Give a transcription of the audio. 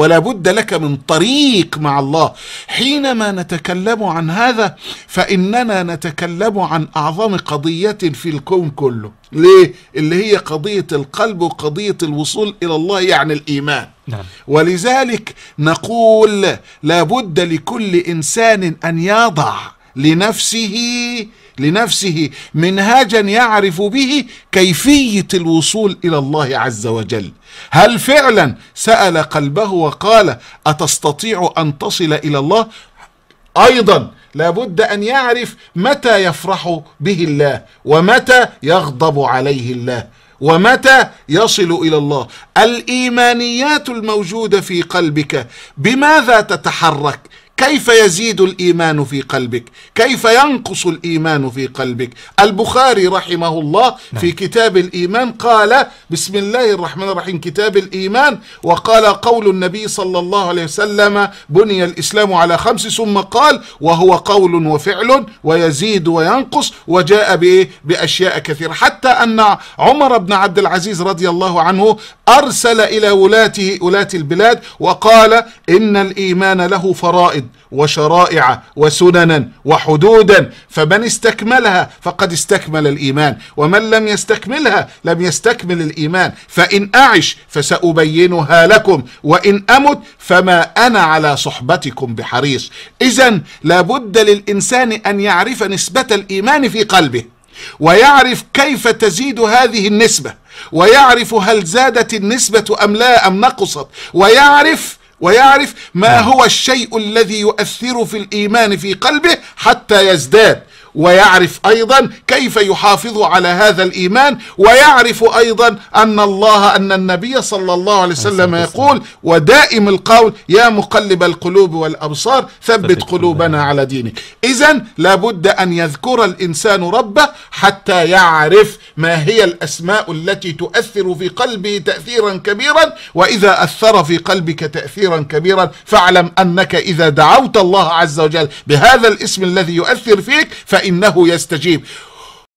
ولا بد لك من طريق مع الله حينما نتكلم عن هذا فإننا نتكلم عن أعظم قضية في الكون كله ليه؟ اللي هي قضية القلب وقضية الوصول إلى الله يعني الإيمان نعم. ولذلك نقول لابد لكل إنسان أن يضع لنفسه لنفسه منهاجا يعرف به كيفيه الوصول الى الله عز وجل هل فعلا سال قلبه وقال اتستطيع ان تصل الى الله ايضا لابد ان يعرف متى يفرح به الله ومتى يغضب عليه الله ومتى يصل الى الله الايمانيات الموجوده في قلبك بماذا تتحرك كيف يزيد الايمان في قلبك كيف ينقص الايمان في قلبك البخاري رحمه الله في نعم. كتاب الايمان قال بسم الله الرحمن الرحيم كتاب الايمان وقال قول النبي صلى الله عليه وسلم بني الاسلام على خمس ثم قال وهو قول وفعل ويزيد وينقص وجاء باشياء كثيره حتى ان عمر بن عبد العزيز رضي الله عنه ارسل الى ولاته ولاة البلاد وقال ان الايمان له فرائض وشرائع وسننا وحدودا فمن استكملها فقد استكمل الايمان ومن لم يستكملها لم يستكمل الايمان فان اعش فسابينها لكم وان امت فما انا على صحبتكم بحريص اذا لابد للانسان ان يعرف نسبه الايمان في قلبه ويعرف كيف تزيد هذه النسبه ويعرف هل زادت النسبه ام لا ام نقصت ويعرف ويعرف ما نعم. هو الشيء الذي يؤثر في الإيمان في قلبه حتى يزداد ويعرف أيضا كيف يحافظ على هذا الإيمان ويعرف أيضا أن الله أن النبي صلى الله عليه وسلم يقول ودائم القول يا مقلب القلوب والأبصار ثبت قلوبنا على دينك إذا لابد أن يذكر الإنسان ربه حتى يعرف ما هي الأسماء التي تؤثر في قلبه تأثيرا كبيرا وإذا أثر في قلبك تأثيرا كبيرا فاعلم أنك إذا دعوت الله عز وجل بهذا الاسم الذي يؤثر فيك ف فإنه يستجيب